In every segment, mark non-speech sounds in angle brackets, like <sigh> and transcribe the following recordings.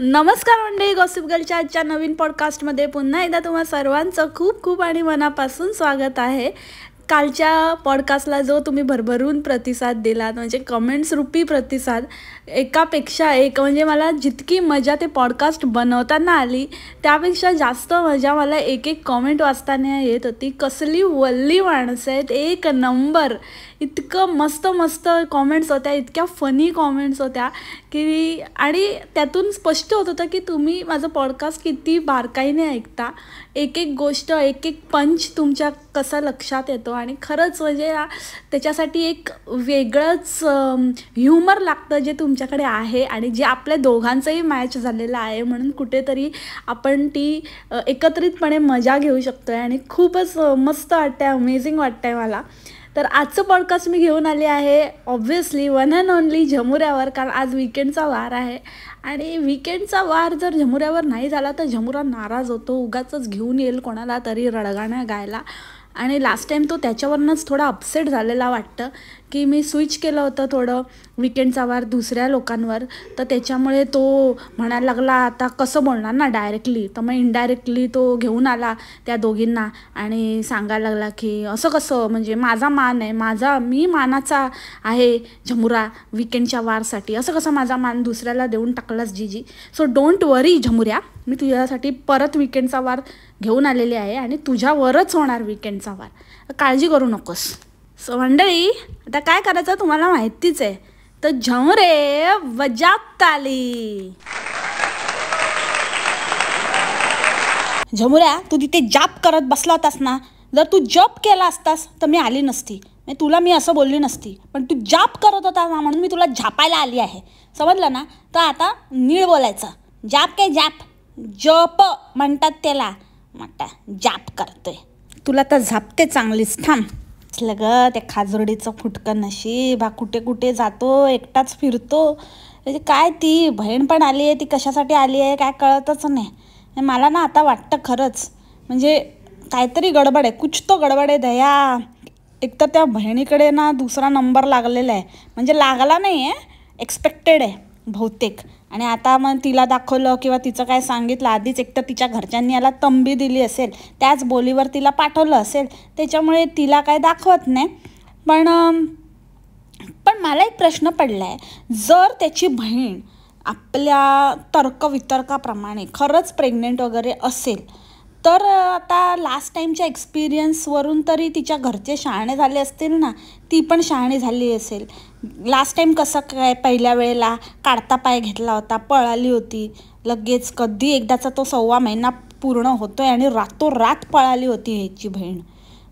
नमस्कार मंडळी गॉसिप गर्लच्या आजच्या नवीन पॉडकास्टमध्ये पुन्हा एकदा तुम्हा सर्वांचं खूप खूप आणि मनापासून स्वागत आहे कालच्या पॉडकास्टला जो तुम्ही भरभरून प्रतिसाद दिलात म्हणजे कमेंट्स रूपी प्रतिसाद एकापेक्षा एक म्हणजे मला जितकी मजा ते पॉडकास्ट बनवताना आली त्यापेक्षा जास्त मजा मला एक एक कॉमेंट वाचताना येत होती कसली वल्ली माणसं आहेत एक नंबर इतकं मस्त मस्त कॉमेंट्स होत्या इतक्या फनी कॉमेंट्स होत्या की आणि त्यातून स्पष्ट होत होतं की तुम्ही माझं पॉडकास्ट किती बारकाईने ऐकता एक एक गोष्ट एक एक पंच तुमच्या कसा लक्षात येतो आणि खरंच म्हणजे त्याच्यासाठी एक वेगळंच ह्युमर लागतं जे तुमच्याकडे आहे आणि जे आपल्या दोघांचंही मॅच झालेलं आहे म्हणून कुठेतरी आपण ती एकत्रितपणे मजा घेऊ शकतो आहे आणि खूपच मस्त वाटतं आहे अमेझिंग वाटतं आहे मला तर आजचं पॉडकास्ट मी घेऊन आले आहे ऑब्व्हियसली वन अँड ओनली झमुऱ्यावर कारण आज विकेंडचा वार आहे आणि विकेंडचा वार जर झमुऱ्यावर नाही झाला तर झमुरा नाराज होतो उगाच घेऊन येईल कोणाला तरी रडगाण्या गायला आणि लास्ट टाईम तो त्याच्यावरनंच थोडा अपसेट झालेला वाटतं की मी स्विच केलं होतं थोडं विकेंडचा वार दुसऱ्या लोकांवर तर त्याच्यामुळे तो म्हणायला लागला आता कसं बोलणार ना डायरेक्टली तर मग इनडायरेक्टली तो घेऊन आला त्या दोघींना आणि सांगायला लागला की असं कसं म्हणजे माझा मान आहे माझा मी मानाचा आहे झमुरा विकेंडच्या वारसाठी असं कसं माझा मान दुसऱ्याला देऊन टाकलास जीजी सो डोंट वरी झमुऱ्या मी तुझ्यासाठी परत विकेंडचा वार घेऊन आलेली आहे आणि तुझ्यावरच होणार विकेंडचा वार काळजी करू नकोस सो मंडळी आता काय करायचं तुम्हाला माहितीच आहे तर झमरे ताली झमुऱ्या तू तिथे जाप करत बसला होतास ना जर तू जप केला असतास तर मी आली नसती म्हणजे तुला मी असं बोलली नसती पण तू जाप करत होता ना म्हणून मी तुला झापायला आली आहे समजलं ना तर आता नीळ बोलायचं जाप काय जाप जप म्हणतात त्याला म्हणता जाप करतोय तुला तर झापते चांगलीच थांब असलं ग त्या खाजरडीचं फुटकं नशीब हा कुठे कुठे जातो एकटाच फिरतो म्हणजे काय ती बहीण पण आली आहे ती कशासाठी आली आहे काय कळतच नाही मला ना आता वाटतं खरंच म्हणजे काहीतरी गडबड आहे कुछ तो गडबड आहे दया एक तर त्या बहिणीकडे ना दुसरा नंबर लागलेला आहे म्हणजे लागला नाही आहे एक्सपेक्टेड आहे बहुतेक आणि आता मग तिला दाखवलं किंवा तिचं काय सांगितलं आधीच एक तर तिच्या घरच्यांनी याला तंबी दिली असेल त्याच बोलीवर तिला पाठवलं असेल त्याच्यामुळे तिला काय दाखवत नाही पण पण मला एक प्रश्न पडला आहे जर त्याची बहीण आपल्या तर्कवितर्काप्रमाणे खरंच प्रेग्नेंट वगैरे असेल तर आता लास्ट टाईमच्या एक्सपिरियन्सवरून तरी तिच्या घरचे शहाणे झाले असतील ना ती पण शहाणी झाली असेल लास्ट टाईम कसं काय पहिल्या वेळेला काढता पाय घेतला होता पळाली होती लगेच कधी एकदाचा तो सव्वा महिना पूर्ण होतो आहे आणि रातोरात पळाली होती ह्याची बहीण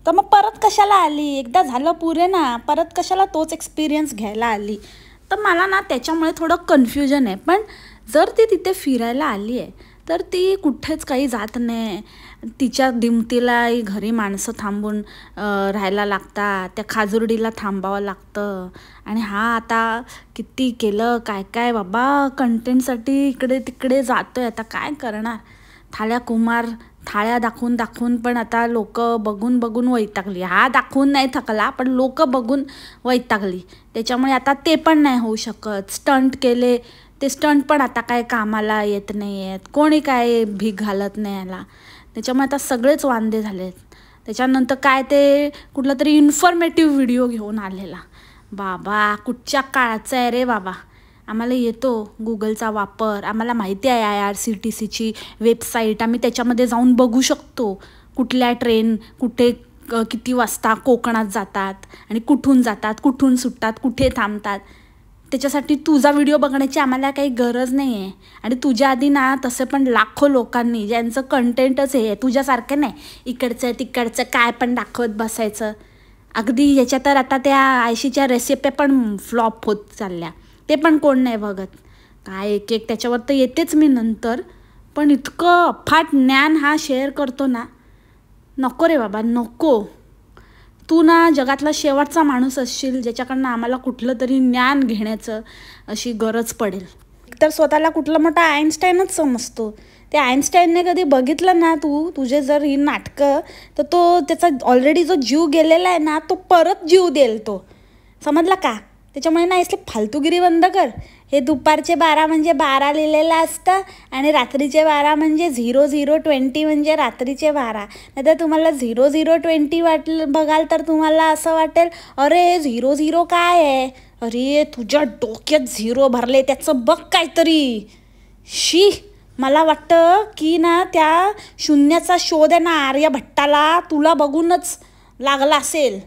तर मग परत कशाला आली एकदा झालं पुरे ना परत कशाला तोच एक्सपिरियन्स घ्यायला आली तर मला ना त्याच्यामुळे थोडं कन्फ्युजन आहे पण जर ती तिथे फिरायला आली आहे तर ती कुठेच काही जात नाही तिच्या दिमतीलाही घरी माणसं थांबून राहायला लागतात त्या खाजुर्डीला थांबावं लागतं आणि हा आता किती केलं काय काय बाबा कंटेंटसाठी इकडे तिकडे जातो आहे आता काय करणार थाळ्या कुमार थाळ्या दाखवून दाखवून पण आता लोक बघून बघून वैतागली हा दाखवून नाही थकला पण लोक बघून वैतागली त्याच्यामुळे आता ते पण नाही होऊ शकत स्टंट केले ते स्टंट पण आता काय कामाला येत नाही आहेत कोणी काय भीक घालत नाही याला त्याच्यामुळे आता सगळेच वांदे झाले त्याच्यानंतर काय ते कुठला तरी इन्फॉर्मेटिव्ह व्हिडिओ घेऊन आलेला बाबा कुठच्या काळाचा आहे रे बाबा आम्हाला येतो गुगलचा वापर आम्हाला माहिती आहे आय आर सी टी सीची वेबसाईट आम्ही त्याच्यामध्ये जाऊन बघू शकतो कुठल्या ट्रेन कुठे किती वाजता कोकणात जातात आणि कुठून जातात कुठून सुटतात कुठे थांबतात त्याच्यासाठी तुझा व्हिडिओ बघण्याची आम्हाला काही गरज नाही आहे आणि तुझ्या आधी ना तसं पण लाखो लोकांनी ज्यांचं कंटेंटच हे आहे तुझ्यासारखं नाही इकडचं तिकडचं काय पण दाखवत बसायचं अगदी याच्या तर आता त्या आयशीच्या रेसिपी पण फ्लॉप होत चालल्या ते पण कोण नाही बघत काय एक एक त्याच्यावर तर येतेच मी नंतर पण इतकं अफाट ज्ञान हा शेअर करतो ना नको रे बाबा नको तू ना जगातला शेवटचा माणूस असशील ज्याच्याकडनं आम्हाला कुठलं तरी ज्ञान घेण्याचं अशी गरज पडेल तर स्वतःला कुठलं मोठा आईन्स्टाईनच समजतो ते आईन्स्टाईनने कधी बघितलं ना तू तुझे जर ही नाटकं तर तो त्याचा ऑलरेडी जो जीव गेलेला आहे ना तो परत जीव देल तो समजला का त्याच्यामुळे नाही असले फालतूगिरी बंद कर हे दुपारचे बारा म्हणजे बारा लिहिलेलं असतं आणि रात्रीचे बारा म्हणजे झिरो झिरो ट्वेंटी म्हणजे रात्रीचे बारा नाही तर तुम्हाला झिरो झिरो ट्वेंटी वाटलं बघाल तर तुम्हाला असं वाटेल अरे हे झिरो झिरो काय आहे अरे तुझ्या डोक्यात झिरो भरले त्याचं बघ काहीतरी शी मला वाटतं की ना त्या शून्याचा शोध आहे ना आर्यभट्टाला तुला बघूनच लागला असेल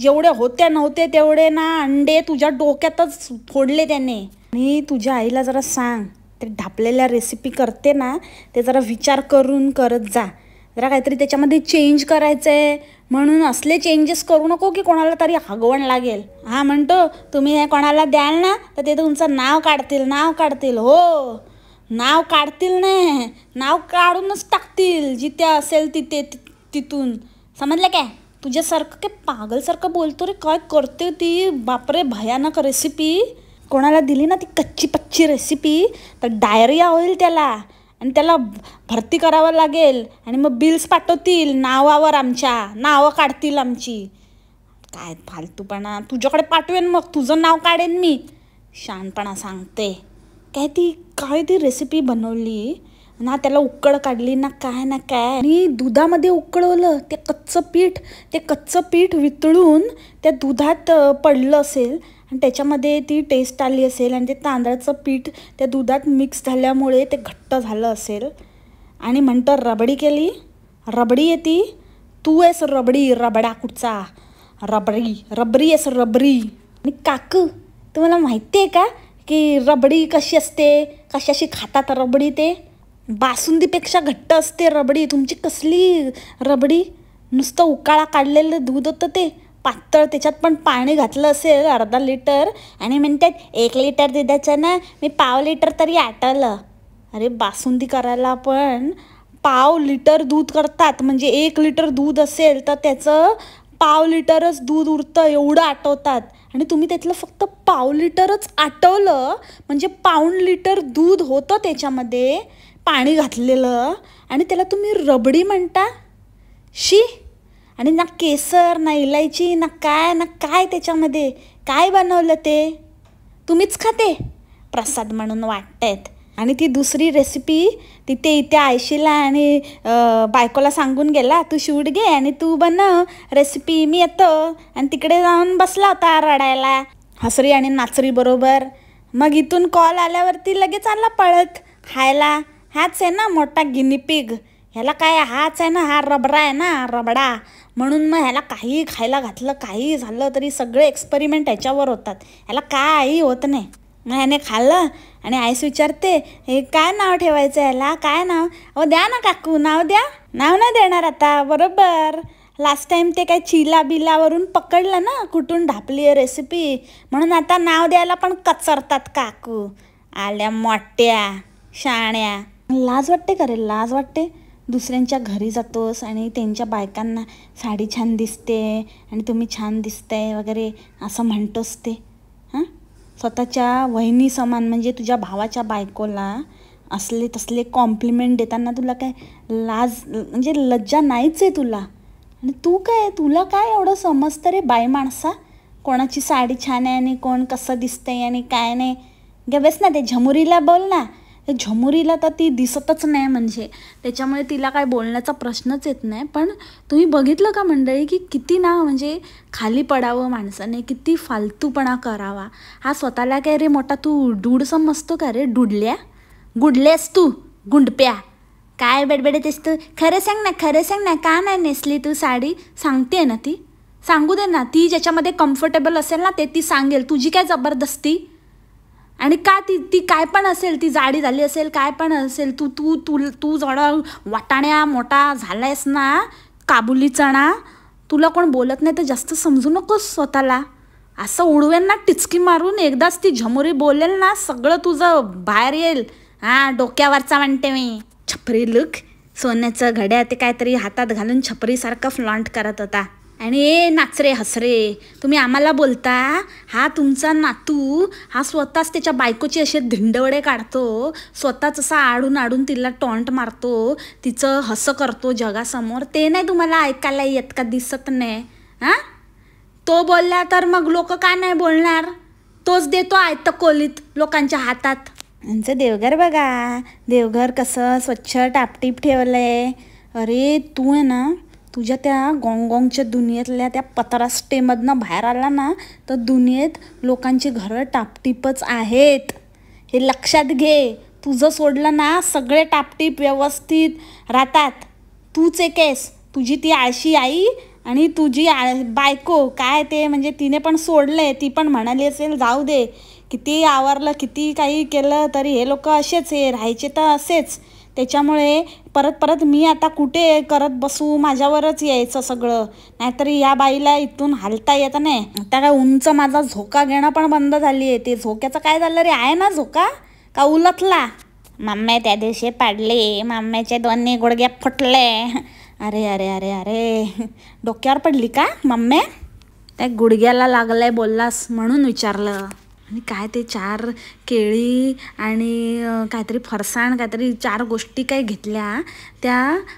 जेवढ्या होत्या नव्हते तेवढे ना अंडे तुझ्या डोक्यातच फोडले त्याने आणि तुझ्या आईला जरा सांग ते ढापलेल्या रेसिपी करते ना ते जरा विचार करून करत जा जरा काहीतरी त्याच्यामध्ये चेंज करायचं आहे म्हणून असले चेंजेस करू नको की कोणाला तरी हगवण लागेल हा म्हणतो तुम्ही हे कोणाला द्याल ना तर ते तुमचं नाव काढतील नाव काढतील हो नाव काढतील नाही नाव काढूनच टाकतील जिथे असेल तिथे तिथून समजलं काय तुझ्यासारखं काय पागलसारखं बोलतो रे काय करते ती बापरे भयानक रेसिपी कोणाला दिली ना ती कच्ची पच्ची रेसिपी तर डायरिया होईल त्याला आणि त्याला भरती करावं लागेल आणि मग बिल्स पाठवतील नावावर आमच्या नावं काढतील आमची काय फालतूपणा तुझ्याकडे पाठवेन मग तुझं नाव काढेन मी शानपणा सांगते काय ती काय ती रेसिपी बनवली ना त्याला उकळ काढली ना काय ना काय आणि दुधामध्ये उकळवलं ते कच्चं पीठ ते कच्चं पीठ वितळून त्या दुधात पडलं असेल आणि त्याच्यामध्ये ती टेस्ट आली असेल आणि ते तांदळाचं पीठ त्या दुधात मिक्स झाल्यामुळे ते घट्ट झालं असेल आणि म्हणतं रबडी केली रबडी येते तू आहेस रबडी रबडा कुठचा रबडी रबरी आहेस रबरी आणि काकू तुम्हाला माहिती आहे का की रबडी कशी असते कशाशी खातात रबडी ते बासुंदीपेक्षा घट्ट असते रबडी तुमची कसली रबडी नुसतं उकाळा काढलेलं दूध होतं ते पातळ त्याच्यात पण पाणी घातलं असेल अर्धा लिटर आणि म्हणतात एक लिटर दुधाचं ना मी पाव लिटर तरी आटलं अरे बासुंदी करायला पण पाव लिटर दूध करतात म्हणजे एक लिटर दूध असेल तर त्याचं पाव लिटरच दूध उरतं एवढं आटवतात आणि तुम्ही त्यातलं फक्त पाव लिटरच आटवलं म्हणजे पाऊण लिटर दूध होतं त्याच्यामध्ये पाणी घातलेलं आणि त्याला तुम्ही रबडी म्हणता शी आणि ना केसर ना इलायची ना काय ना काय त्याच्यामध्ये काय बनवलं ते तुम्हीच खाते प्रसाद म्हणून वाटत आणि ती दुसरी रेसिपी तिथे इथे आयशीला आणि बायकोला सांगून गेला तू शूट घे आणि तू बन रेसिपी मी येतो आणि तिकडे जाऊन बसला होता रडायला हसरी आणि नाचरी बरोबर मग इथून कॉल आल्यावरती लगेच आला पळत खायला हाच आहे ना मोठा पिग ह्याला काय हाच आहे ना हा रबडा आहे ना रबडा म्हणून मग ह्याला काही खायला घातलं काही झालं तरी सगळे एक्सपेरिमेंट ह्याच्यावर होतात ह्याला काही होत नाही मग ह्याने खाल्लं आणि आईस विचारते हे काय नाव ठेवायचं ह्याला काय नाव अहो द्या ना काकू नाव द्या नाव नाही देणार आता बरोबर लास्ट टाइम ते काय चिला बिलावरून पकडलं ना कुठून ढापली आहे रेसिपी म्हणून आता नाव द्यायला पण कचरतात काकू आल्या मोठ्या शाण्या लाज वाटते का रे लाज वाटते दुसऱ्यांच्या घरी जातोस आणि त्यांच्या बायकांना साडी छान दिसते आणि तुम्ही छान दिसतंय वगैरे असं म्हणतोस ते हां स्वतःच्या वहिनी समान म्हणजे तुझ्या भावाच्या बायकोला असले तसले कॉम्प्लिमेंट देताना तुला काय लाज म्हणजे लज्जा नाहीच आहे तुला आणि तू काय तुला काय एवढं समजतं रे बाई माणसा कोणाची साडी छान आहे आणि कोण कसं दिसतंय आणि काय नाही गेवेस ना ते झमुरीला बोल ना हे झमुरीला तर ती दिसतच नाही म्हणजे त्याच्यामुळे तिला काय बोलण्याचा प्रश्नच येत नाही पण तुम्ही बघितलं का मंडळी की किती ना म्हणजे खाली पडावं माणसाने किती फालतूपणा करावा हा स्वतःला काय रे मोठा तू डूड समजतो का रे डुडल्या गुडल्यास तू गुंडप्या काय बेडबेडतेस तू खरं सांग ना खरं सांग ना का नाही नेसली तू साडी सांगते ना ती सांगू दे ना ती ज्याच्यामध्ये कम्फर्टेबल असेल ना ते ती सांगेल तुझी काय जबरदस्ती आणि का ती ती काय पण असेल ती जाडी झाली असेल काय पण असेल तू तू तू तू जरा वाटाण्या मोठा झालायस ना काबुली चणा तुला कोण बोलत नाही तर जास्त समजू नकोस स्वतःला असं उडव्यांना ना टिचकी मारून एकदाच ती झमोरी बोलेल ना सगळं तुझं बाहेर येईल हां डोक्यावरचा म्हणते मी छपरी लुक सोन्याचं घड्या ते काहीतरी हातात घालून छपरीसारखं फ्लॉन्ट करत होता आणि ए नाचरे हसरे तुम्ही आम्हाला बोलता हा तुमचा नातू हा स्वतःच त्याच्या बायकोची असे धिंडवडे काढतो स्वतःच असा आडून आडून तिला टॉन्ट मारतो तिचं हसं करतो जगासमोर ते नाही तुम्हाला ऐकायला येत का दिसत नाही हां तो बोलला तर मग लोक का नाही बोलणार तोच देतो आयत कोलीत लोकांच्या हातात आमचं देवघर बघा देवघर कसं स्वच्छ टापटीप ठेवलं आहे अरे तू आहे ना तुझ्या त्या गोंगोंगच्या दुनियेतल्या त्या पत्रा स्टेमधनं बाहेर आला ना तर दुनियेत लोकांची घरं टापटीपच आहेत हे लक्षात घे तुझं सोडलं ना सगळे टापटीप व्यवस्थित राहतात तूच एक आहेस तुझी ती आळशी आई आणि तुझी आ बायको काय ते म्हणजे तिने पण सोडलं आहे ती पण म्हणाली असेल जाऊ दे किती आवरलं किती काही केलं तरी हे लोक असेच हे राहायचे तर असेच त्याच्यामुळे परत परत मी आता कुठे करत बसू माझ्यावरच यायचं सगळं नाहीतरी या बाईला इथून हालता येत नाही त्या काय उंच माझा झोका घेणं पण बंद झाली आहे ते झोक्याचं काय झालं रे आहे ना झोका का उलथला मामे त्या दिवशी पाडले माम्याचे दोन्ही गुडग्या फुटले अरे अरे अरे अरे डोक्यावर पडली का मम्मे त्या गुडघ्याला लागलंय बोललास म्हणून विचारलं आणि काय ते चार केळी आणि काहीतरी फरसाण काहीतरी चार गोष्टी काय घेतल्या त्या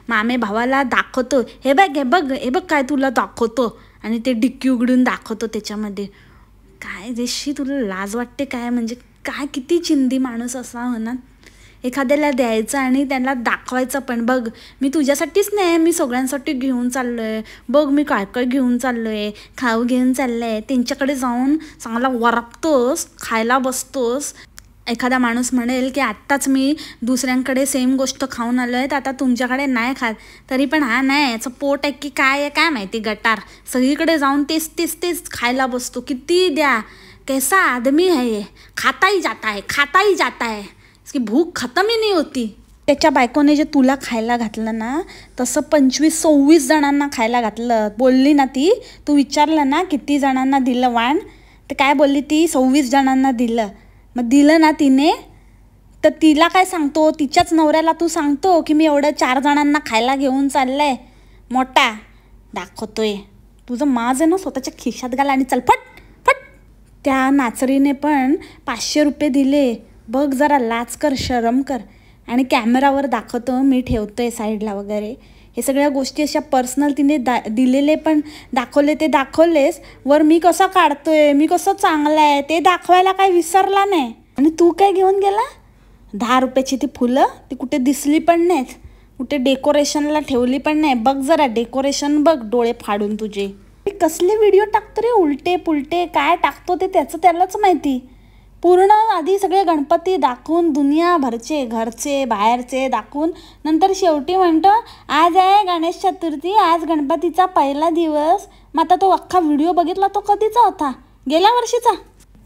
मामे भावाला दाखवतो हे बघ हे बघ हे बघ काय तुला दाखवतो आणि ते डिक्की उघडून दाखवतो त्याच्यामध्ये काय जशी तुला लाज वाटते काय म्हणजे काय किती चिंदी माणूस असा होणार एखाद्याला द्यायचं आणि त्यांना दाखवायचं पण बघ मी तुझ्यासाठीच नाही मी सगळ्यांसाठी घेऊन चाललो आहे बघ मी काय काय घेऊन चाललो आहे खाऊ घेऊन चाललं आहे त्यांच्याकडे जाऊन चांगला वरपतोस खायला बसतोस एखादा माणूस म्हणेल की आत्ताच मी दुसऱ्यांकडे सेम गोष्ट खाऊन आलो आहे तर आता तुमच्याकडे नाही खात तरी पण हा नाही याचं पोट आहे की काय आहे काय माहिती गटार सगळीकडे जाऊन तेच तेच तेच खायला बसतो किती द्या कैसा आदमी आहे खाताही जाता है खाताही जाता है इसकी भूक खत्म ही नाही होती त्याच्या बायकोने जे तुला खायला घातलं ना तसं पंचवीस सव्वीस जणांना खायला घातलं बोलली ना ती तू विचारलं ना किती जणांना दिलं वाण तर काय बोलली ती सव्वीस जणांना दिलं मग दिलं ना तिने तर तिला काय सांगतो तिच्याच नवऱ्याला तू सांगतो की मी एवढं चार जणांना खायला घेऊन चाललंय मोठा दाखवतोय तुझं माज आहे ना स्वतःच्या खिशात घाला आणि चल फट फट त्या नाचरीने पण पाचशे रुपये दिले बघ जरा लाच कर शरम कर आणि कॅमेरावर दाखवतो मी ठेवतो आहे साईडला वगैरे हे सगळ्या गोष्टी अशा पर्सनल तिने दा दिलेले पण दाखवले ते दाखवलेस वर मी कसं काढतोय मी कसं चांगला आहे ते दाखवायला काय विसरला नाही आणि तू काय घेऊन गेला दहा रुपयाची ती फुलं ती कुठे दिसली पण नाहीत कुठे डेकोरेशनला ठेवली पण नाही बघ जरा डेकोरेशन बघ डोळे फाडून तुझे कसले व्हिडिओ टाकतो रे उलटे पुलटे काय टाकतो ते त्याचं त्यालाच माहिती पूर्ण आधी सगळे गणपती दाखवून दुनियाभरचे घरचे बाहेरचे दाखवून नंतर शेवटी म्हणतो आज आहे गणेश चतुर्थी आज गणपतीचा पहिला दिवस मग आता तो अख्खा व्हिडिओ बघितला तो कधीचा होता गेल्या वर्षीचा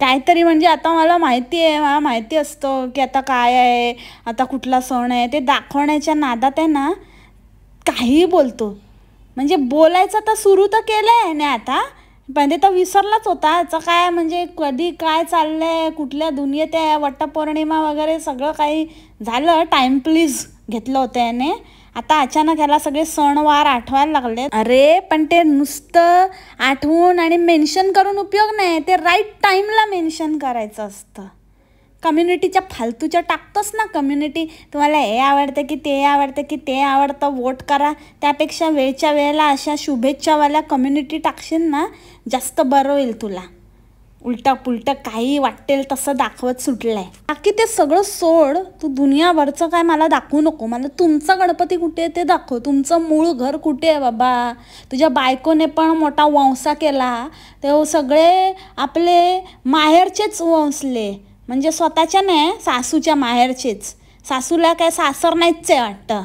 काहीतरी म्हणजे आता मला माहिती आहे मला माहिती असतो की आता काय आहे आता कुठला सण आहे ते दाखवण्याच्या नादात आहे ना काही बोलतो म्हणजे बोलायचं तर सुरू तर केलं आहे ना आता ते तर विसरलाच होता याचा काय म्हणजे कधी काय चाललंय कुठल्या दुनियेत आहे वटपौर्णिमा वगैरे सगळं काही झालं टाइम प्लीज घेतलं होतं याने आता अचानक याला सगळे सणवार आठवायला लागले अरे पण ते नुसतं आठवून आणि मेन्शन करून उपयोग नाही ते राईट टाईमला मेन्शन करायचं असतं कम्युनिटीच्या फालतूच्या टाकतोच ना कम्युनिटी तुम्हाला हे आवडतं की ते आवडतं की ते आवडतं वोट करा त्यापेक्षा वेळच्या वेळेला अशा शुभेच्छावाल्या कम्युनिटी टाकशील ना जास्त बरं होईल तुला उलटा पुलटं काही वाटेल तसं दाखवत सुटलं आहे बाकी ते सगळं सोड तू दुनियाभरचं काय मला दाखवू नको मला तुमचा गणपती कुठे आहे ते दाखव तुमचं मूळ घर कुठे आहे बाबा तुझ्या बायकोने पण मोठा वंसा केला ते सगळे आपले माहेरचेच वंसले म्हणजे स्वतःच्या नाही सासूच्या माहेरचेच सासूला काय सासर नाहीच आहे वाटतं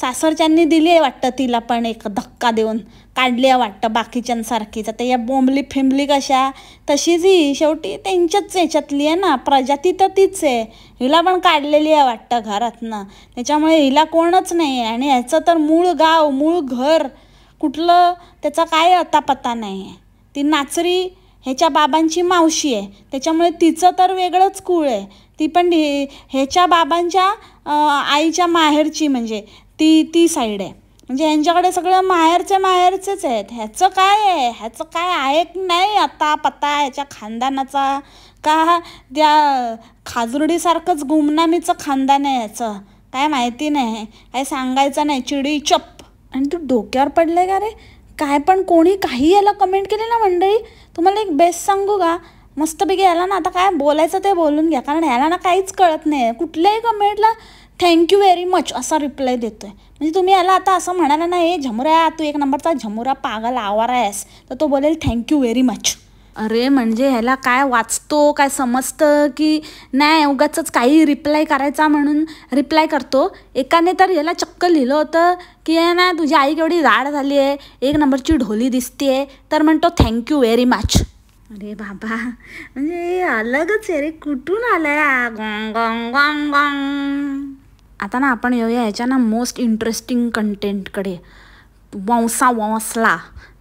सासरच्यांनी दिली आहे वाटतं तिला पण एक धक्का देऊन काढली आहे वाटतं बाकीच्यांसारखीच आता या बोंबली फिंबली कशा तशीच ही शेवटी त्यांच्याच याच्यातली आहे ना प्रजाती तर तीच आहे हिला पण काढलेली आहे वाटतं घरातनं त्याच्यामुळे हिला कोणच नाही आहे आणि ह्याचं तर मूळ गाव मूळ घर कुठलं त्याचा काय अतापत्ता नाही आहे ती नाचरी ह्याच्या बाबांची मावशी आहे त्याच्यामुळे तिचं तर वेगळंच कुळ आहे ती पण ह्याच्या बाबांच्या आईच्या माहेरची म्हणजे ती ती साईड आहे म्हणजे यांच्याकडे सगळं माहेरचे माहेरचेच आहेत ह्याचं काय आहे ह्याचं काय आहे की नाही आता पत्ता ह्याच्या खानदानाचा का त्या खाजुर्डीसारखंच गुमनामीचं खानदान आहे ह्याचं काय माहिती नाही काय सांगायचं नाही चिडी चप आणि तू डोक्यावर पडलं का रे काय पण कोणी काही याला कमेंट केली ना मंडळी तुम्हाला एक बेस्ट सांगू का मस्तपैकी याला ना आता काय बोलायचं ते बोलून घ्या कारण ह्याला ना काहीच कळत नाही कुठल्याही कमेंटला थँक्यू व्हेरी मच असा रिप्लाय देतो आहे म्हणजे तुम्ही याला आता असं म्हणाला हे झमुरा तू एक नंबरचा झमुरा पागल आवारा आहेस तर तो बोलेल थँक्यू व्हेरी मच अरे म्हणजे ह्याला काय वाचतो काय समजतं की नाही उगाच काही रिप्लाय करायचा म्हणून रिप्लाय करतो एकाने तर ह्याला चक्क लिहिलं होतं की हे ना तुझी आई केवढी जाड झाली आहे एक नंबरची ढोली दिसते तर म्हणतो थँक्यू व्हेरी मच अरे बाबा म्हणजे अलगच आहे रे कुठून आलं गोंग गोंग गोंग आता ना आपण येऊया ह्याच्या ना मोस्ट इंटरेस्टिंग कंटेंटकडे वंसा वंसला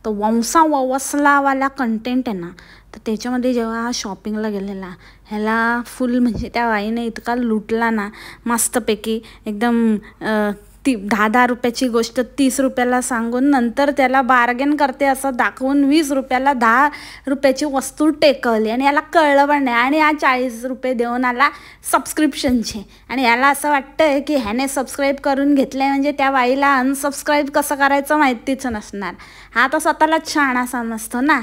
तर वंसा ववसलावाला कंटेंट आहे ना तर त्याच्यामध्ये जेव्हा हा शॉपिंगला गेलेला ह्याला फुल म्हणजे त्या वाईने इतका लुटला ना मस्तपैकी एकदम ती दहा दहा रुपयाची गोष्ट तीस रुपयाला सांगून नंतर त्याला बार्गेन करते असं दाखवून वीस रुपयाला दहा रुपयाची वस्तू टेकवली आणि याला कळलं पण नाही आणि हा चाळीस रुपये देऊन आला सबस्क्रिप्शनचे आणि याला असं वाटतंय की ह्याने सबस्क्राईब करून घेतलं आहे म्हणजे त्या बाईला अनसबस्क्राईब कसं करायचं माहितीच नसणार हा तर स्वतःला छान समजतो ना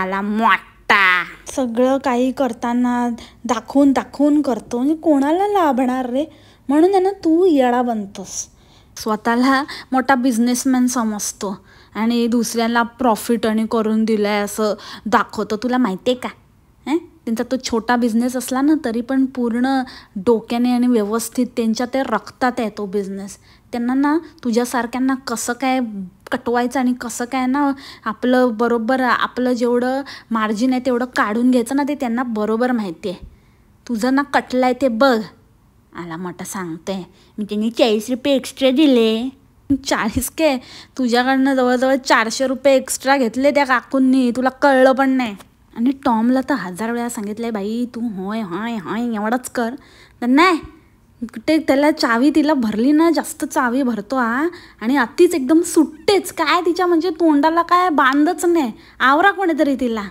आला मोठा सगळं काही करताना दाखवून दाखवून करतो म्हणजे कोणाला लाभणार रे म्हणून ना तू येडा बनतोस स्वतःला मोठा बिझनेसमॅन समजतो आणि दुसऱ्याला प्रॉफिट आणि करून दिलं आहे असं दाखवतो तुला माहिती आहे का त्यांचा तो छोटा बिझनेस असला ना तरी पण पूर्ण डोक्याने आणि व्यवस्थित त्यांच्या ते रक्तात आहे तो बिझनेस त्यांना ना तुझ्यासारख्यांना कसं काय कटवायचं आणि कसं काय ना आपलं बरोबर आपलं जेवढं मार्जिन आहे तेवढं काढून घ्यायचं ना ते त्यांना बरोबर माहिती आहे तुझं ना कटलं आहे ते बघ आला मटा सांगते मी त्यांनी चाळीस रुपये एक्स्ट्रा दिले चाळीस के तुझ्याकडनं जवळजवळ चारशे रुपये एक्स्ट्रा घेतले त्या काकूंनी तुला कळलं पण नाही आणि टॉमला तर हजार वेळा सांगितलं बाई तू होय हाय हाय एवढंच कर तर नाही कुठे त्याला चावी तिला भरली ना जास्त चावी भरतो आ आणि अतिच एकदम सुट्टेच काय तिच्या म्हणजे तोंडाला काय बांधच नाही आवरा कोणीतरी तिला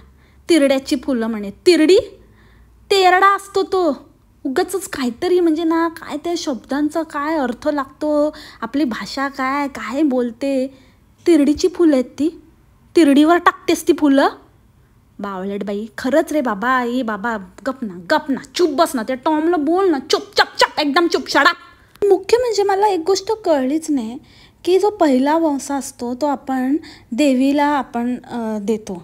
तिरड्याची फुलं म्हणे तिरडी तेरडा असतो तो उगाच काहीतरी म्हणजे ना काय त्या शब्दांचा काय अर्थ लागतो आपली भाषा काय काय बोलते तिरडीची फुलं आहेत ती तिरडीवर टाकतेस ती फुलं बावलेट बाई खरंच रे बाबा ये बाबा गप ना गप ना चुप बस ना त्या टॉमला बोल ना चुप चप चप एकदम चुप मुख्य म्हणजे मला एक गोष्ट कळलीच नाही की जो पहिला वंसा असतो तो आपण देवीला आपण देतो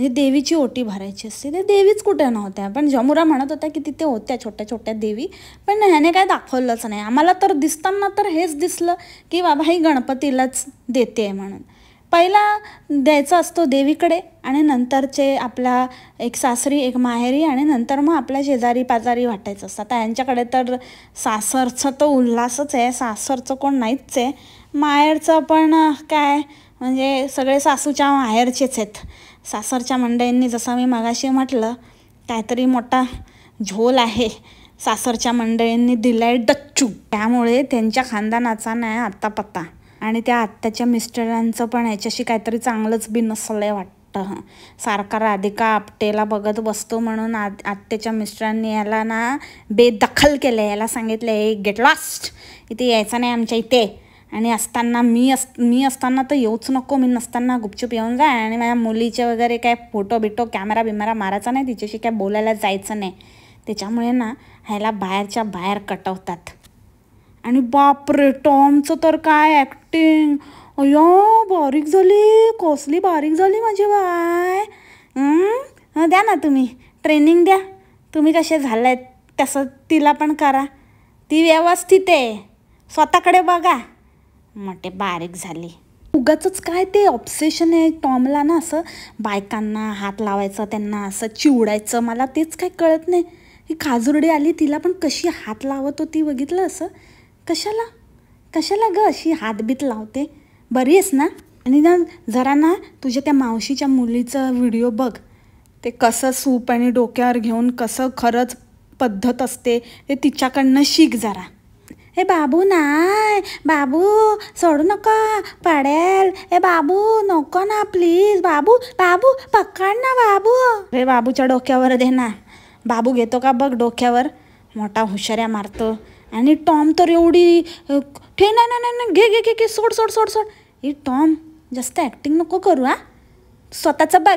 म्हणजे देवीची ओटी भरायची असते त्या देवीच कुठे नव्हत्या पण जमुरा म्हणत होत्या की तिथे होत्या छोट्या छोट्या देवी पण ह्याने काय दाखवलंच नाही आम्हाला तर दिसताना तर हेच दिसलं की बाबा ही गणपतीलाच देते म्हणून पहिला द्यायचा असतो देवीकडे आणि नंतरचे आपला एक सासरी एक माहेरी आणि नंतर मग आपल्या शेजारी पाजारी वाटायचं असतं आता यांच्याकडे तर सासरचं तर उल्हासच आहे सासरचं कोण नाहीच आहे माहेरचं पण काय म्हणजे सगळे सासूच्या माहेरचेच आहेत सासरच्या मंडळींनी जसं मी मगाशी म्हटलं काहीतरी मोठा झोल आहे सासरच्या मंडळींनी दिलाय डच्चू त्यामुळे त्यांच्या खानदानाचा नाही आत्ता पत्ता आणि त्या आत्ताच्या मिस्टरांचं पण ह्याच्याशी काहीतरी चांगलंच बी आहे वाटतं सारखा राधिका आपटेला बघत बसतो म्हणून आ आत्याच्या मिस्टरांनी याला ना बेदखल केलं याला सांगितलं एक गेट लास्ट इथे यायचं नाही आमच्या इथे आणि असताना मी अस मी असताना तर येऊच नको मी नसताना गुपचूप येऊन जा आणि माझ्या मुलीचे वगैरे काय फोटो बिटो कॅमेरा बिमेरा मारायचा नाही तिच्याशी काय बोलायला जायचं नाही त्याच्यामुळे ना ह्याला बाहेरच्या बाहेर कटवतात आणि बापरे टॉमचं तर काय ॲक्टिंग अयो बारीक झाली कसली बारीक झाली माझी बाय द्या ना तुम्ही ट्रेनिंग द्या तुम्ही कसे झालंय तसं तिला पण करा ती व्यवस्थित आहे स्वतःकडे बघा मोठे बारीक झाले उगाच काय ते ऑब्सेशन आहे टॉमला ना असं बायकांना हात लावायचं त्यांना असं चिवडायचं मला तेच काय कळत नाही ही खाजुरडी आली तिला पण कशी हात लावत होती बघितलं असं कशाला कशाला ग अशी हातबीत लावते बरी आहेस ना आणि ना जरा ना तुझ्या त्या मावशीच्या मुलीचा व्हिडिओ बघ ते कसं सूप आणि डोक्यावर घेऊन कसं खरंच पद्धत असते ते तिच्याकडनं शिक जरा ए बाबू नाय बाबू सोडू नका पडेल ए बाबू नको ना प्लीज बाबू बाबू पकड ना बाबू रे बाबूच्या डोक्यावर दे ना बाबू घेतो का बघ डोक्यावर मोठा हुशाऱ्या मारतो आणि टॉम तर एवढी ठे ना ना घे घे घे घे सोड सोड सोड सोड ए टॉम जास्त ॲक्टिंग नको करू हा स्वतःचं बघ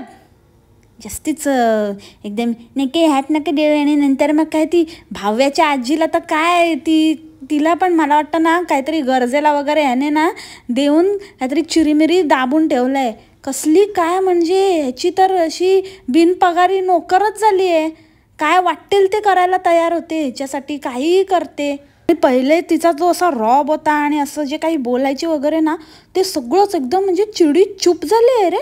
जास्तीच एकदम नेके ह्यात नके देव आणि नंतर मग काय ती भाव्याच्या आजीला तर काय ती तिला पण मला वाटतं ना काहीतरी गरजेला वगैरे याने ना देऊन काहीतरी चिरीमिरी दाबून ठेवलं आहे कसली काय म्हणजे ह्याची तर अशी बिनपगारी नोकरच झाली आहे काय वाटेल ते करायला तयार होते ह्याच्यासाठी काहीही करते पहिले तिचा जो असा रॉब होता आणि असं जे काही बोलायचे वगैरे ना ते सगळंच एकदम म्हणजे चिडी चूप झाली आहे रे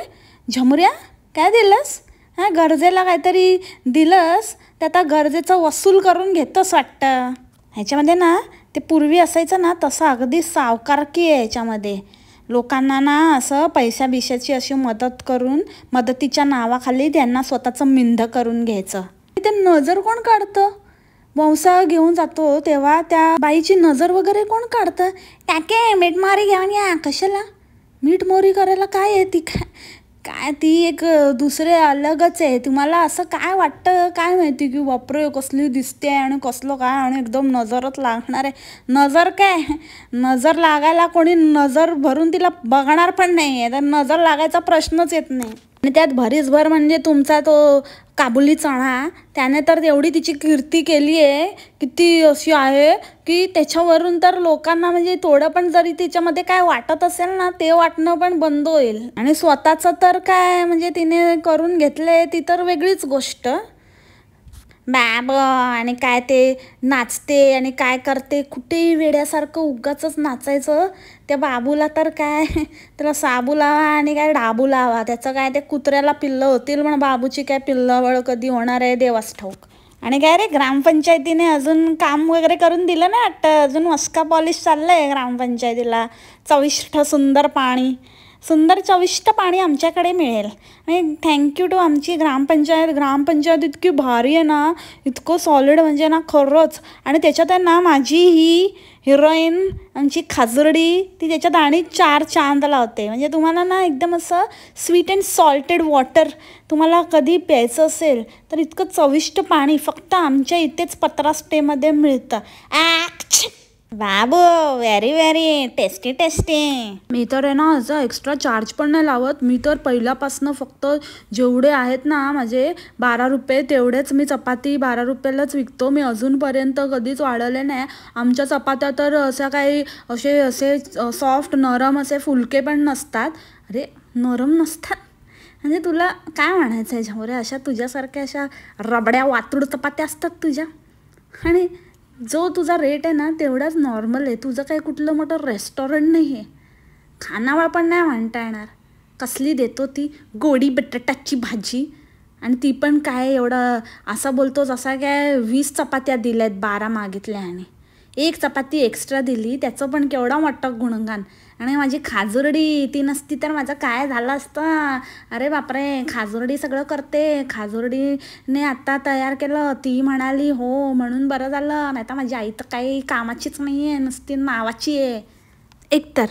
झमऱ्या काय दिलंस हां गरजेला काहीतरी दिलंस ते आता गरजेचं वसूल करून घेतंस वाटतं ह्याच्यामध्ये ना ते पूर्वी असायचं ना तसं अगदी सावकारकी आहे ह्याच्यामध्ये लोकांना ना असं पैशा बिशाची अशी मदत करून मदतीच्या नावाखाली त्यांना स्वतःचं मिंध करून घ्यायचं ते नजर कोण काढतं वंसा घेऊन जातो तेव्हा त्या बाईची नजर वगैरे कोण काढतं टाके मीठमारी मारी या कशाला मोरी करायला काय आहे ती काय काय ती एक दुसरे अलगच आहे तुम्हाला असं काय वाटतं काय माहिती की बापरे कसली दिसते आणि कसलो काय आणि एकदम नजरच लागणार आहे नजर काय नजर लागायला कोणी नजर भरून तिला बघणार पण नाही आहे तर नजर लागायचा प्रश्नच येत नाही आणि त्यात भरीसभर म्हणजे तुमचा तो काबुली चणा त्याने तर एवढी तिची कीर्ती केली आहे की ती अशी आहे की त्याच्यावरून तर लोकांना म्हणजे थोडं पण जरी तिच्यामध्ये काय वाटत असेल ना ते वाटणं पण बंद होईल आणि स्वतःचं तर काय म्हणजे तिने करून घेतलं ती तर वेगळीच गोष्ट मॅम आणि काय ते नाचते आणि काय करते कुठेही वेड्यासारखं उगाच नाचायचं त्या बाबूला तर काय <laughs> त्याला साबू लावा आणि काय डाबू लावा त्याचं काय ते कुत्र्याला पिल्लं होतील पण बाबूची काय पिल्लवळ कधी होणार आहे देवास ठाऊक आणि काय रे ग्रामपंचायतीने अजून काम वगैरे करून दिलं ना वाटतं अजून मस्का पॉलिश चाललं आहे ग्रामपंचायतीला चविष्ट सुंदर पाणी सुंदर चविष्ट पाणी आमच्याकडे मिळेल आणि थँक्यू टू आमची ग्रामपंचायत ग्रामपंचायत इतकी भारी आहे ना इतकं सॉलिड म्हणजे ना खरंच आणि त्याच्यात आहे ना माझी ही हिरोईन आमची खाजरडी ती त्याच्यात आणि चार चांद लावते म्हणजे तुम्हाला ना एकदम असं स्वीट अँड सॉल्टेड वॉटर तुम्हाला कधी प्यायचं असेल तर इतकं चविष्ट पाणी फक्त आमच्या इथेच पत्रास्टेमध्ये मिळतं ॲक्च ब व्हेरी व्हेरी टेस्टी टेस्टी मी तर आहे ना असं एक्स्ट्रा चार्ज पण नाही लावत मी तर पहिल्यापासनं फक्त जेवढे आहेत ना माझे बारा रुपये तेवढेच मी चपाती बारा रुपयालाच विकतो मी अजूनपर्यंत कधीच वाढवले नाही आमच्या चपात्या तर असं काही असे असे सॉफ्ट नरम असे फुलके पण नसतात अरे नरम नसतात म्हणजे तुला काय म्हणायचं आहे अरे अशा तुझ्यासारख्या अशा रबड्या वातूड चपात्या असतात तुझ्या आणि जो तुझा रेट आहे ना तेवढाच नॉर्मल आहे तुझं काही कुठलं मोठं रेस्टॉरंट नाही आहे खानावा पण नाही म्हणता येणार कसली देतो ती गोडी बटाटाची भाजी आणि ती पण काय एवढं असा बोलतो जसा काय वीस चपात्या दिल्या आहेत बारा मागितल्या आणि एक चपाती एक्स्ट्रा दिली त्याचं पण केवढा वाटतं गुणगान आणि माझी खाजुरडी ती नसती तर माझं काय झालं असतं अरे बापरे खाजुरडी सगळं करते खाजुरडीने आत्ता तयार केलं ती म्हणाली हो म्हणून बरं झालं नाही तर माझी आई तर काही कामाचीच नाही आहे नसती नावाची आहे एकतर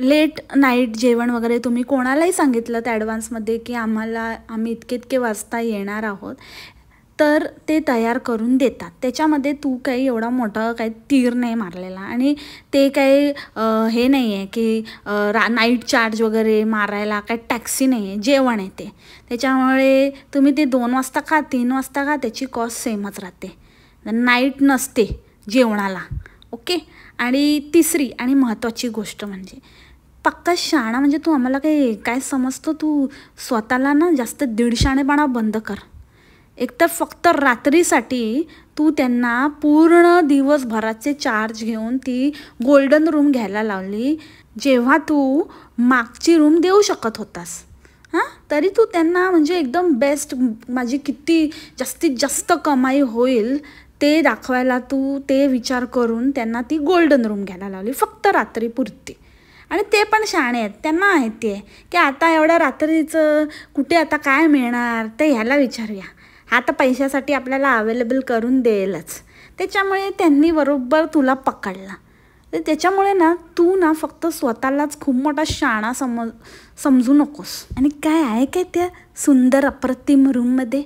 लेट नाईट जेवण वगैरे तुम्ही कोणालाही सांगितलं त्या ॲडव्हान्समध्ये की आम्हाला आम्ही इतके इतके वाजता येणार आहोत तर ते तयार करून देतात त्याच्यामध्ये तू काही एवढा मोठा काही तीर नाही मारलेला आणि ते काही हे नाही आहे की रा नाईट चार्ज वगैरे मारायला काही टॅक्सी नाही आहे जेवण आहे ते त्याच्यामुळे तुम्ही ते दोन वाजता खा तीन वाजता खा त्याची कॉस्ट सेमच राहते नाईट नसते जेवणाला ओके आणि तिसरी आणि महत्त्वाची गोष्ट म्हणजे पक्का शाणा म्हणजे तू आम्हाला काही काय समजतो तू स्वतःला ना जास्त दीडशाणेपणा बंद कर एकतर फक्त रात्रीसाठी तू त्यांना पूर्ण दिवसभराचे चार्ज घेऊन ती गोल्डन रूम घ्यायला लावली जेव्हा तू मागची रूम देऊ शकत होतास हां तरी तू त्यांना म्हणजे एकदम बेस्ट माझी किती जास्तीत जास्त कमाई होईल ते दाखवायला तू ते विचार करून त्यांना ती गोल्डन रूम घ्यायला लावली फक्त रात्रीपुरती आणि ते पण शाणे आहेत त्यांना माहिती आहे की आता एवढ्या रात्रीचं कुठे आता काय मिळणार ते ह्याला विचारूया हा तर पैशासाठी आपल्याला अवेलेबल करून देईलच त्याच्यामुळे त्यांनी बरोबर तुला पकडला तर त्याच्यामुळे ना तू ना फक्त स्वतःलाच खूप मोठा शाणा समज समजू नकोस आणि काय आहे काय त्या सुंदर अप्रतिम रूममध्ये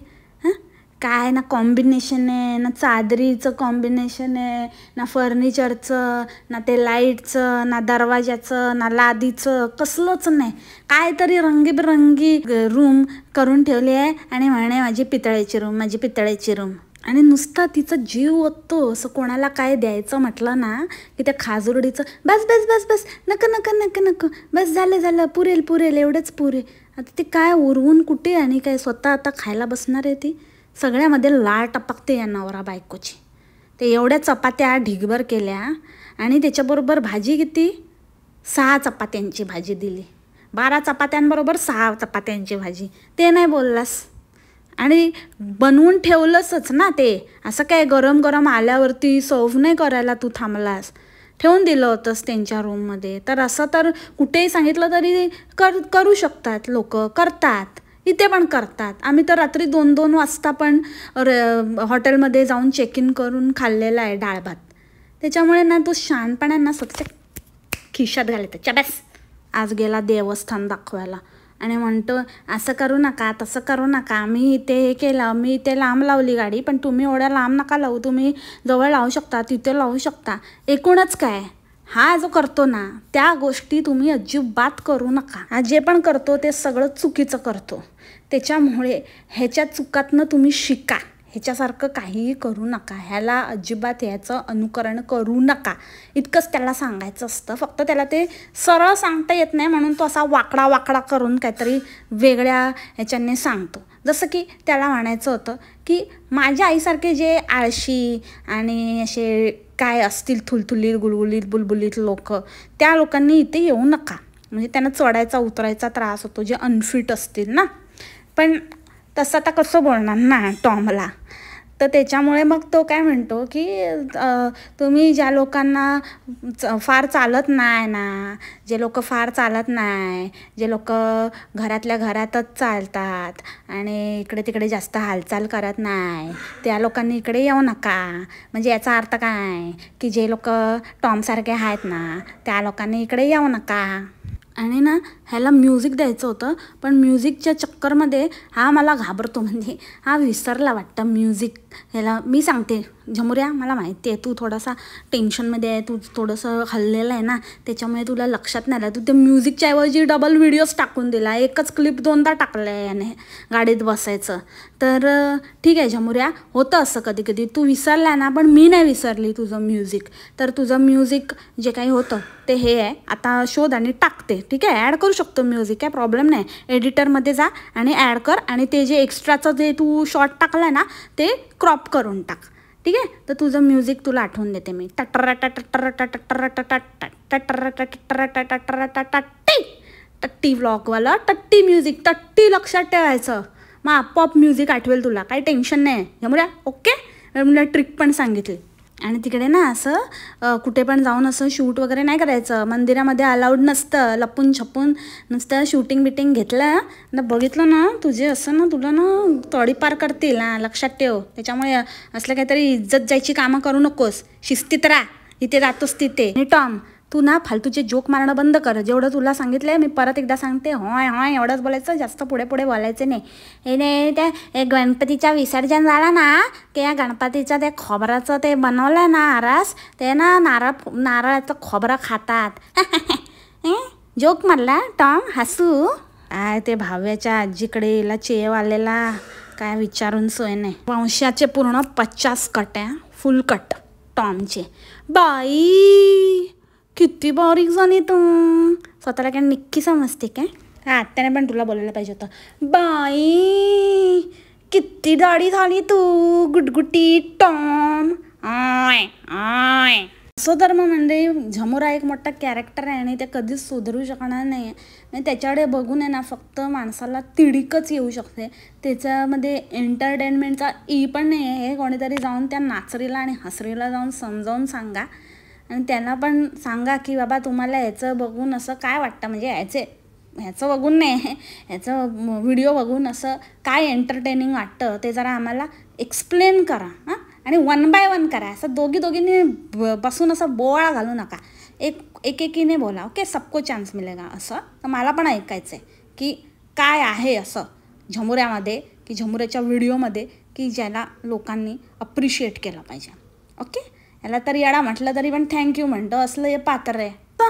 काय ना कॉम्बिनेशन आहे ना चादरीचं कॉम्बिनेशन आहे ना फर्निचरचं ना ते लाईटचं ना दरवाजाचं ना लादीचं कसलंच नाही तरी रंगीबेरंगी रूम करून ठेवली आहे आणि म्हणे माझी पितळ्याची रूम माझी पितळ्याची रूम आणि नुसता तिचा जीव ओततो असं कोणाला काय द्यायचं म्हटलं ना की त्या खाजुरडीचं बस बस बस बस नकं नकं नकं नकं बस झालं झालं पुरेल पुरेल एवढंच पुरे आता ते काय उरवून कुठे आणि काय स्वतः आता खायला बसणार आहे ती सगळ्यामध्ये लाळ टपकते या नवरा बायकोची ते एवढ्या चपात्या ढिगभर केल्या आणि त्याच्याबरोबर भाजी किती सहा चपात्यांची भाजी दिली बारा चपात्यांबरोबर सहा चपात्यांची भाजी ते नाही बोललास आणि बनवून ठेवलंसच ना ते असं काय गरम गरम आल्यावरती सर्व नाही करायला तू थांबलास ठेवून दिलं होतंस त्यांच्या रूममध्ये तर असं तर कुठेही सांगितलं तरी कर करू शकतात लोक करतात इथे पण करतात आम्ही तर रात्री दोन दोन वाजता पण हॉटेलमध्ये जाऊन चेक इन करून खाल्लेला आहे डाळ भात त्याच्यामुळे ना तो शहाणपणा ना सत्य खिशात घालायचा चबॅस आज गेला देवस्थान दाखवायला आणि म्हणतो असं करू नका तसं करू नका मी इथे हे केलं मी इथे लांब लावली गाडी पण तुम्ही एवढ्या लांब नका लावू तुम्ही जवळ लावू शकता तिथे लावू शकता एकूणच काय हा जो करतो ना त्या गोष्टी तुम्ही अजिबात करू नका जे पण करतो ते सगळं चुकीचं करतो त्याच्यामुळे ह्याच्या चुकातनं तुम्ही शिका ह्याच्यासारखं काहीही करू नका ह्याला अजिबात ह्याचं अनुकरण करू नका इतकंच त्याला सांगायचं असतं फक्त त्याला ते सरळ सांगता येत नाही म्हणून तो असा वाकडा वाकडा करून काहीतरी वेगळ्या ह्याच्याने सांगतो जसं की त्याला म्हणायचं होतं की माझ्या आईसारखे जे आळशी आणि असे काय असतील थुलथुलीत गुळगुळीत बुलबुलीत लोक त्या लोकांनी इथे येऊ नका म्हणजे त्यांना चढायचा उतरायचा त्रास होतो जे अनफिट असतील ना पण तसं आता कसं बोलणार ना टॉमला तर त्याच्यामुळे मग तो काय म्हणतो की तुम्ही ज्या लोकांना च फार चालत नाही ना जे लोक फार चालत नाही जे लोक घरातल्या घरातच चालतात आणि इकडे तिकडे जास्त हालचाल करत नाही त्या लोकांनी इकडे येऊ नका म्हणजे याचा अर्थ काय की जे लोक टॉमसारखे आहेत ना त्या लोकांनी इकडे येऊ नका आणि ना ह्याला म्युझिक द्यायचं होतं पण म्युझिकच्या चक्करमध्ये हा मला घाबरतो म्हणजे हा विसरला वाटतं म्युझिक ह्याला मी सांगते झमुऱ्या मला माहिती आहे तू थोडासा टेन्शनमध्ये आहे तू थोडंसं हल्लेलं आहे ना त्याच्यामुळे तुला लक्षात नाही आलं तू ते म्युझिकच्या ऐवजी डबल व्हिडिओज टाकून दिला एकच क्लिप दोनदा टाकला आहे याने गाडीत बसायचं तर ठीक आहे झमुऱ्या होतं असं कधी कधी तू विसरला ना पण मी नाही विसरली तुझं म्युझिक तर तुझं म्युझिक जे काही होतं ते हे आहे आता शोध आणि टाकते ठीक आहे ॲड करू शकतो म्युझिक काय प्रॉब्लेम नाही एडिटरमध्ये जा आणि ॲड कर आणि ते जे एक्स्ट्राचं जे तू शॉर्ट टाकला ना ते क्रॉप करून टाक ठीक आहे तर तुझं म्युझिक तुला आठवून देते मी टटरा टटरा टटरा टटरा टट्टी व्लॉगवालं टट्टी म्युझिक टट्टी लक्षात ठेवायचं मग आपोआप म्युझिक आठवेल तुला काही टेन्शन नाही आहे मुला ओके मुला ट्रिक पण सांगितली आणि तिकडे ना असं कुठे पण जाऊन असं शूट वगैरे नाही करायचं मंदिरामध्ये अलाउड नसतं लपून छपून नुसतं शूटिंग बिटिंग घेतलं ना बघितलं ना तुझे असं ना तुला ना तोडी पार करतील ना लक्षात ठेव त्याच्यामुळे असलं काहीतरी इज्जत जायची कामं करू नकोस शिस्तीत राहा इथे जातोस तिथे आणि टॉम तू ना फालतूचे जोक मारणं बंद कर जेवढं तुला सांगितलंय मी परत एकदा सांगते होय हॉय एवढंच बोलायचं जास्त पुढे पुढे बोलायचं नाही हे नाही त्या गणपतीच्या विसर्जन झाला ना त्या गणपतीच्या त्या खोबराचं ते बनवलं ना आरास ते ना नारळ नारळाचं खोबरं खातात <laughs> जोक मारला टॉम हसू आय ते भाव्याच्या आजीकडे येला चेव आलेला काय विचारून सोय नाही वंशाचे पूर्ण पचास कट्या फुल कट टॉमचे बाई किती बारीक झाली तू स्वतःला काय निक्की समजते काय आत्याने पण तुला बोलायला पाहिजे होतं बाई किती दाढी झाली तू गुटगुटी टॉम आय आय असं तर मग म्हणजे झमोरा एक मोठा कॅरेक्टर आहे आणि ते कधीच सुधरू शकणार नाही आहे त्याच्याकडे बघून आहे ना फक्त माणसाला तिडीकच येऊ शकते त्याच्यामध्ये एंटरटेनमेंटचा ई e पण नाही आहे हे कोणीतरी जाऊन त्या नाचरीला आणि हसरीला जाऊन समजावून सांगा आणि त्यांना पण सांगा की बाबा तुम्हाला ह्याचं बघून असं काय वाटतं म्हणजे ह्याचे ह्याचं बघून नाही ह्याचं व्हिडिओ बघून असं काय एंटरटेनिंग वाटतं ते जरा आम्हाला एक्सप्लेन करा हां आणि वन बाय वन करा असं दोघी दोघींनी बसून असं बोळा घालू नका एक एकेकीने बोला ओके सबको चान्स मिळेगा असं तर मला पण ऐकायचं आहे की काय आहे असं झमुऱ्यामध्ये की झमुऱ्याच्या व्हिडिओमध्ये की ज्याला लोकांनी अप्रिशिएट केलं पाहिजे ओके याला तर याडा म्हटलं तरी पण थँक्यू म्हणतो असलं हे पात्र आहे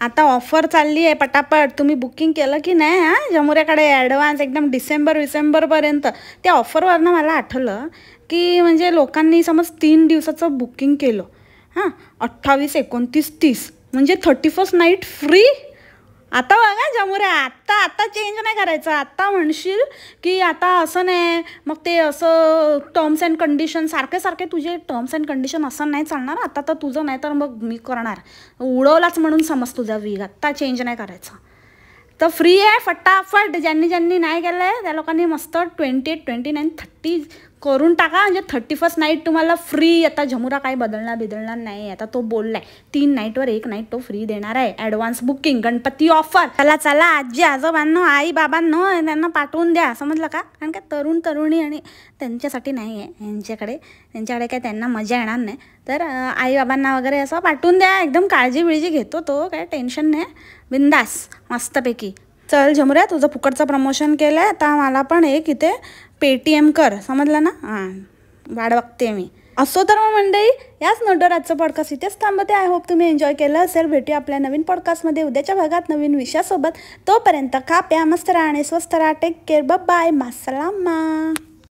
आता ऑफर चालली आहे पटापट तुम्ही बुकिंग केलं की नाही हां जमुऱ्याकडे ॲडव्हान्स एकदम डिसेंबर विसेंबरपर्यंत त्या ऑफरवरनं मला आठवलं की म्हणजे लोकांनी समज तीन दिवसाचं बुकिंग केलं हां अठ्ठावीस एकोणतीस तीस म्हणजे थर्टी फर्स्ट नाईट फ्री आता बघा जमुरे आत्ता आत्ता चेंज नाही करायचं आत्ता म्हणशील की आता असं नाही मग ते असं टर्म्स अँड कंडिशन सारखे सारखे तुझे टर्म्स अँड कंडिशन असं नाही चालणार आता तर तुझं नाही तर मग मी करणार उडवलाच म्हणून समज तुझा वीग आत्ता चेंज नाही करायचा तर फ्री आहे फटाफट ज्यांनी ज्यांनी नाही गेलं आहे त्या लोकांनी मस्त twenty eight twenty nine thirty करून टाका म्हणजे थर्टी फर्स्ट नाईट तुम्हाला फ्री आता झमुरा काही बदलणार बिदलणार नाही आता तो बोललाय तीन नाईटवर एक नाईट तो फ्री देणार आहे ॲडव्हान्स बुकिंग गणपती ऑफर चला चला आजी आजोबांनो आई बाबांनो त्यांना पाठवून द्या समजलं का कारण का तरुण तरुणी आणि त्यांच्यासाठी नाही आहे यांच्याकडे त्यांच्याकडे काय त्यांना मजा येणार नाही तर आई बाबांना वगैरे असं पाठवून द्या एकदम काळजी बिळजी घेतो तो काय टेन्शन नाही बिंदास मस्तपैकी चल झमुऱ्या तुझं फुकटचं प्रमोशन केलं आहे आता मला पण एक इथे पेटीएम कर समजलं ना हां वाढ बघते मी असो तर मग मंडळी याच नोटर आजचं पॉडकास्ट इथेच थांबते आय होप तुम्ही एन्जॉय केलं असेल भेटूया आपल्या नवीन पॉडकास्टमध्ये उद्याच्या भागात नवीन विषयासोबत तोपर्यंत खा प्या मस्त राहा आणि स्वस्त राहा टेक केअर बाय मासलामा